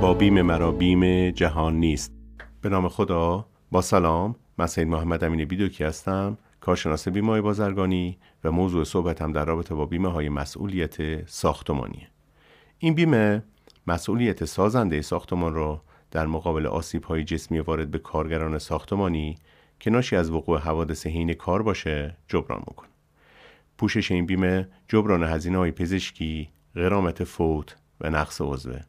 با بیم مرا بیم جهان نیست به نام خدا با سلام من سید محمد امین بیدوکی هستم کارشناس بیمه بازرگانی و موضوع صحبتم در رابطه با بیمه های مسئولیت ساختمانی این بیمه مسئولیت سازنده ساختمان را در مقابل آسیب های جسمی وارد به کارگران ساختمانی که ناشی از وقوع حوادث حین کار باشه جبران میکنه پوشش این بیمه جبران هزینه های پزشکی غرامت فوت و نقص عضوه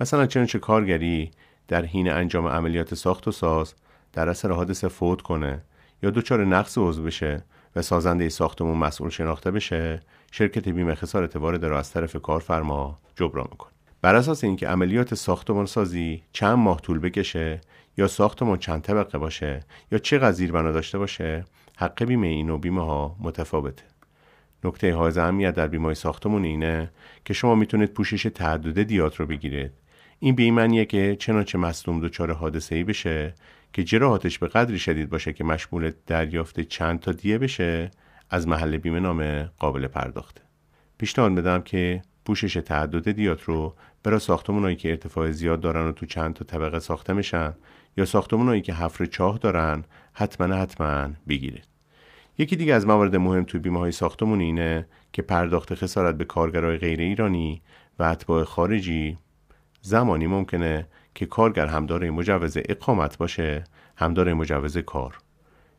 مثلا چنانچه کارگری در حین انجام عملیات ساخت و ساز در اثر حادثه فوت کنه یا دچار نقص عضو بشه و سازنده ساختمون مسئول شناخته بشه شرکت بیمه خسارت وارده را از طرف کارفرما جبران میکنه بر اساس اینکه عملیات ساختمان سازی چند ماه طول بکشه یا ساختمان چند طبقه باشه یا چه بنا داشته باشه حق بیمه این و ها متفاوته نکته های اهمیت در بیمای ساختمون اینه که شما میتونید پوشش تعدد دیات رو بگیرید این به این که چنانچه مصدوم دچار حادثه ای بشه که جراحاتش به قدری شدید باشه که مشمول دریافت چند تا دیه بشه از محل بیمه نامه قابل پرداخته پیشنهاد بدم که پوشش تعدد دیات رو برای ساختمونایی که ارتفاع زیاد دارن و تو چند تا طبقه ساخته میشن یا ساختمونایی که حفر چاه دارن حتما حتما بگیرید یکی دیگه از موارد مهم توی بیمه های ساختمون اینه که پرداخت خسارت به کارگرای غیر ایرانی و اتباع خارجی زمانی ممکنه که کارگر داره مجوز اقامت باشه داره مجوز کار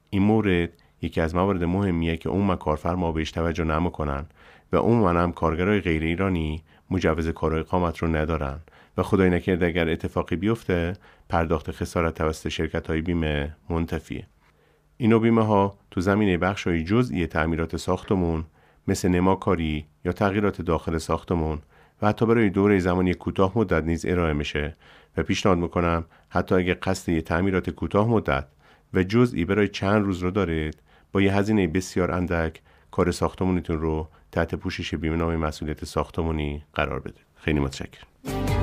این مورد یکی از موارد مهمیه که عموما کارفرما بهش توجه نمیکنن و عموما هم کارگرای غیر ایرانی مجوز کار و اقامت رو ندارن و خدای نکرده اگر اتفاقی بیفته پرداخت خسارت توسط شرکت های بیمه منتفیه این بیمه ها تو زمینه بخش های جزئی تعمیرات ساختمون مثل نماکاری یا تغییرات داخل ساختمون و حتی برای دوره زمانی کوتاه مدت نیز ارائه میشه و پیشنهاد میکنم حتی اگر قصد یه تعمیرات کوتاه مدت و جزئی برای چند روز رو دارید با یه هزینه بسیار اندک کار ساختمونیتون رو تحت پوشش بیمه مسئولیت ساختمونی قرار بده خیلی متشکرم